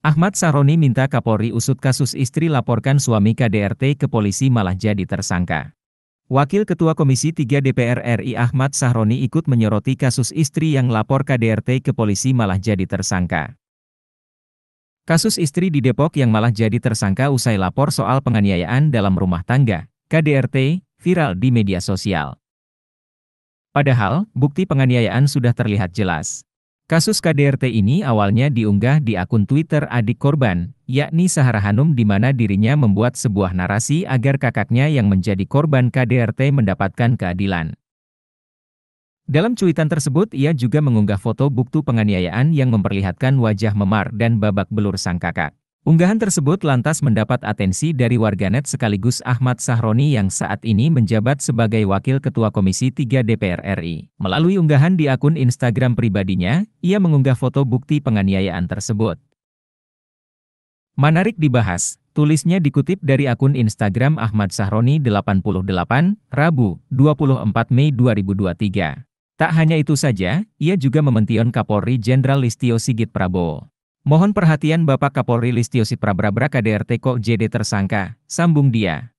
Ahmad Saroni minta Kapolri usut kasus istri laporkan suami KDRT ke polisi malah jadi tersangka. Wakil Ketua Komisi 3 DPR RI Ahmad Sahroni ikut menyoroti kasus istri yang lapor KDRT ke polisi malah jadi tersangka. Kasus istri di Depok yang malah jadi tersangka usai lapor soal penganiayaan dalam rumah tangga, KDRT, viral di media sosial. Padahal, bukti penganiayaan sudah terlihat jelas. Kasus KDRT ini awalnya diunggah di akun Twitter adik korban, yakni Sahara Hanum di mana dirinya membuat sebuah narasi agar kakaknya yang menjadi korban KDRT mendapatkan keadilan. Dalam cuitan tersebut ia juga mengunggah foto bukti penganiayaan yang memperlihatkan wajah memar dan babak belur sang kakak. Unggahan tersebut lantas mendapat atensi dari warganet sekaligus Ahmad Sahroni yang saat ini menjabat sebagai Wakil Ketua Komisi 3 DPR RI. Melalui unggahan di akun Instagram pribadinya, ia mengunggah foto bukti penganiayaan tersebut. Menarik dibahas, tulisnya dikutip dari akun Instagram Ahmad Sahroni 88, Rabu, 24 Mei 2023. Tak hanya itu saja, ia juga memention Kapolri Jenderal Listio Sigit Prabowo. Mohon perhatian Bapak Kapolri Listio Sitrabrabra KDRT Kok JD tersangka, sambung dia.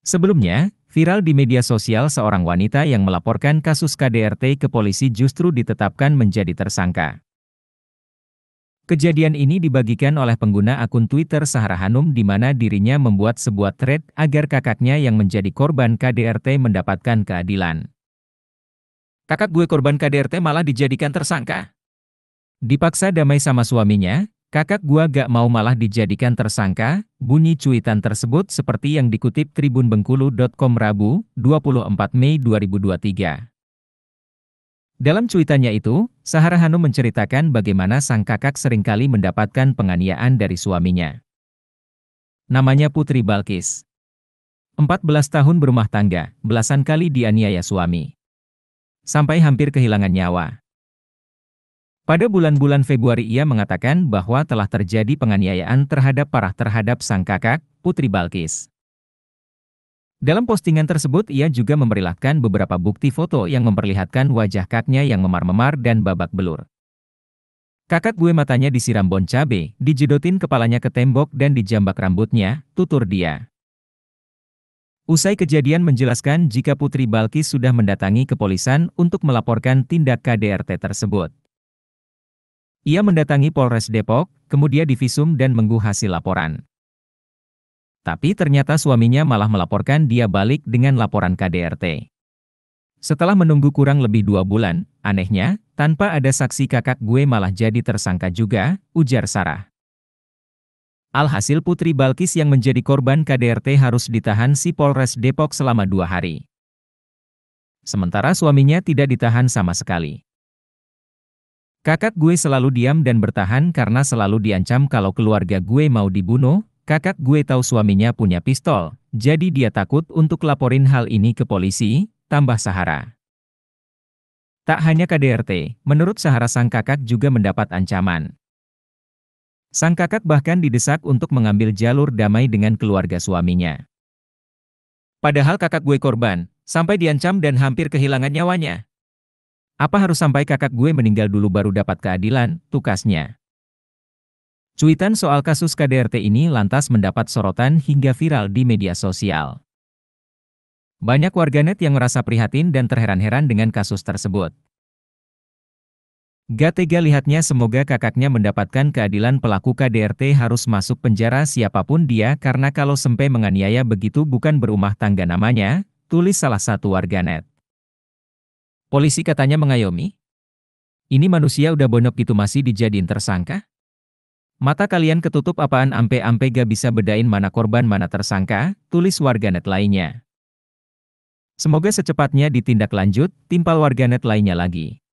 Sebelumnya, viral di media sosial seorang wanita yang melaporkan kasus KDRT ke polisi justru ditetapkan menjadi tersangka. Kejadian ini dibagikan oleh pengguna akun Twitter Sahara Hanum di mana dirinya membuat sebuah thread agar kakaknya yang menjadi korban KDRT mendapatkan keadilan. Kakak gue korban KDRT malah dijadikan tersangka. Dipaksa damai sama suaminya, kakak gua gak mau malah dijadikan tersangka, bunyi cuitan tersebut seperti yang dikutip tribunbengkulu.com Rabu, 24 Mei 2023. Dalam cuitannya itu, Sahara Hanum menceritakan bagaimana sang kakak seringkali mendapatkan penganiayaan dari suaminya. Namanya Putri Balkis. 14 tahun berumah tangga, belasan kali dianiaya suami. Sampai hampir kehilangan nyawa. Pada bulan-bulan Februari ia mengatakan bahwa telah terjadi penganiayaan terhadap parah terhadap sang kakak, Putri Balkis. Dalam postingan tersebut ia juga memperlihatkan beberapa bukti foto yang memperlihatkan wajah kaknya yang memar-memar dan babak belur. Kakak gue matanya disiram bon cabe, dijedotin kepalanya ke tembok dan dijambak rambutnya, tutur dia. Usai kejadian menjelaskan jika Putri Balkis sudah mendatangi kepolisan untuk melaporkan tindak KDRT tersebut. Ia mendatangi Polres Depok, kemudian divisum dan menggu hasil laporan. Tapi ternyata suaminya malah melaporkan dia balik dengan laporan KDRT. Setelah menunggu kurang lebih dua bulan, anehnya, tanpa ada saksi kakak gue malah jadi tersangka juga, ujar Sarah. Alhasil Putri Balkis yang menjadi korban KDRT harus ditahan si Polres Depok selama dua hari. Sementara suaminya tidak ditahan sama sekali. Kakak gue selalu diam dan bertahan karena selalu diancam kalau keluarga gue mau dibunuh. Kakak gue tahu suaminya punya pistol, jadi dia takut untuk laporin hal ini ke polisi, tambah Sahara. Tak hanya KDRT, menurut Sahara sang kakak juga mendapat ancaman. Sang kakak bahkan didesak untuk mengambil jalur damai dengan keluarga suaminya. Padahal kakak gue korban, sampai diancam dan hampir kehilangan nyawanya. Apa harus sampai kakak gue meninggal dulu baru dapat keadilan, tukasnya. Cuitan soal kasus KDRT ini lantas mendapat sorotan hingga viral di media sosial. Banyak warganet yang merasa prihatin dan terheran-heran dengan kasus tersebut. Gak tega lihatnya semoga kakaknya mendapatkan keadilan pelaku KDRT harus masuk penjara siapapun dia karena kalau sempe menganiaya begitu bukan berumah tangga namanya, tulis salah satu warganet. Polisi katanya mengayomi. Ini manusia udah bonok gitu masih dijadiin tersangka? Mata kalian ketutup apaan ampe-ampe gak bisa bedain mana korban mana tersangka, tulis warganet lainnya. Semoga secepatnya ditindak lanjut, timpal warganet lainnya lagi.